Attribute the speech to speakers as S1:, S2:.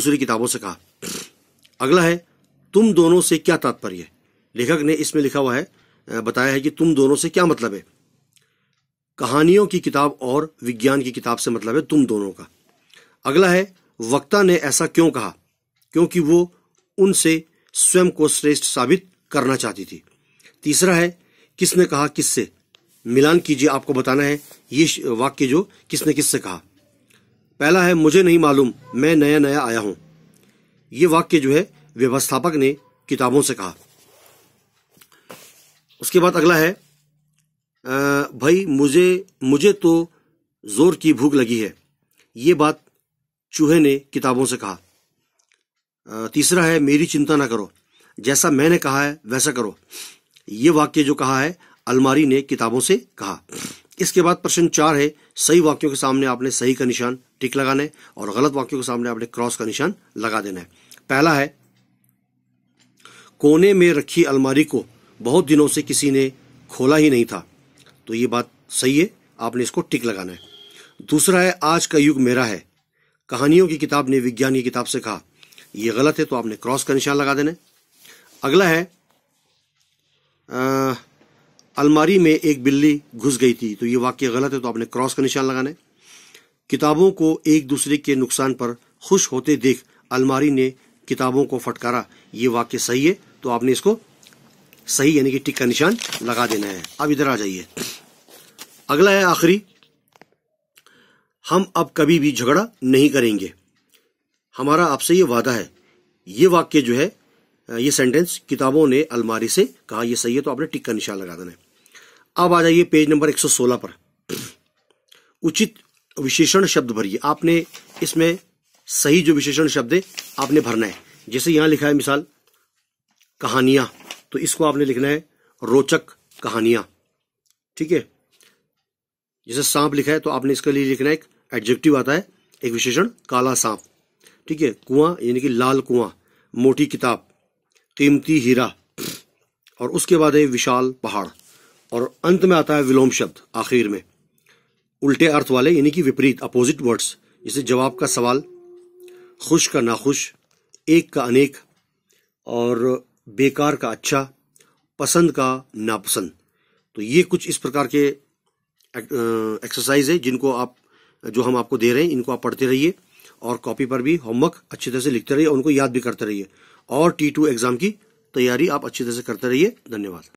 S1: दूसरी किताबों से कहा अगला है तुम दोनों से क्या तात्पर्य लेखक ने इसमें लिखा हुआ है बताया है कि तुम दोनों से क्या मतलब है कहानियों की किताब और विज्ञान की किताब से मतलब है तुम दोनों का अगला है वक्ता ने ऐसा क्यों कहा क्योंकि वो उनसे स्वयं को श्रेष्ठ साबित करना चाहती थी तीसरा है किसने कहा किससे मिलान कीजिए आपको बताना है ये वाक्य जो किसने किससे कहा पहला है मुझे नहीं मालूम मैं नया नया आया हूं ये वाक्य जो है व्यवस्थापक ने किताबों से कहा उसके बाद अगला है आ, भाई मुझे मुझे तो जोर की भूख लगी है ये बात चूहे ने किताबों से कहा आ, तीसरा है मेरी चिंता ना करो जैसा मैंने कहा है वैसा करो ये वाक्य जो कहा है अलमारी ने किताबों से कहा इसके बाद प्रश्न चार है सही वाक्यों के सामने आपने सही का निशान टिक लगाना है और गलत वाक्यों के सामने आपने क्रॉस का निशान लगा देना है पहला है कोने में रखी अलमारी को बहुत दिनों से किसी ने खोला ही नहीं था तो ये बात सही है आपने इसको टिक लगाना है दूसरा है आज का युग मेरा है कहानियों की किताब ने विज्ञान की किताब से कहा यह गलत है तो आपने क्रॉस का निशान लगा देना है अगला है अलमारी में एक बिल्ली घुस गई थी तो ये वाक्य गलत है तो आपने क्रॉस का निशान लगाना है किताबों को एक दूसरे के नुकसान पर खुश होते देख अलमारी ने किताबों को फटकारा ये वाक्य सही है तो आपने इसको सही यानी कि टिक का निशान लगा देना है अब इधर आ जाइए अगला है आखिरी हम अब कभी भी झगड़ा नहीं करेंगे हमारा आपसे ये वादा है ये वाक्य जो है ये सेंटेंस किताबों ने अलमारी से कहा यह सही है तो आपने टिक का निशान लगा देना है अब आ जाइए पेज नंबर 116 पर उचित विशेषण शब्द भरिए आपने इसमें सही जो विशेषण शब्द है आपने भरना है जैसे यहां लिखा है मिसाल कहानियां तो इसको आपने लिखना है रोचक कहानियां ठीक है जैसे सांप लिखा है तो आपने इसके लिए लिखना है एक एडजेक्टिव आता है एक विशेषण काला सांप ठीक है कुआं यानी कि लाल कुआं मोटी किताब कीमती हीरा और उसके बाद है विशाल पहाड़ और अंत में आता है विलोम शब्द आखिर में उल्टे अर्थ वाले यानी कि विपरीत अपोजिट वर्ड्स जैसे जवाब का सवाल खुश का नाखुश एक का अनेक और बेकार का अच्छा पसंद का नापसंद तो ये कुछ इस प्रकार के एक्सरसाइज है जिनको आप जो हम आपको दे रहे हैं इनको आप पढ़ते रहिए और कॉपी पर भी होमवर्क अच्छी तरह से लिखते रहिए और उनको याद भी करते रहिए और टी टू एग्जाम की तैयारी आप अच्छी तरह से करते रहिए धन्यवाद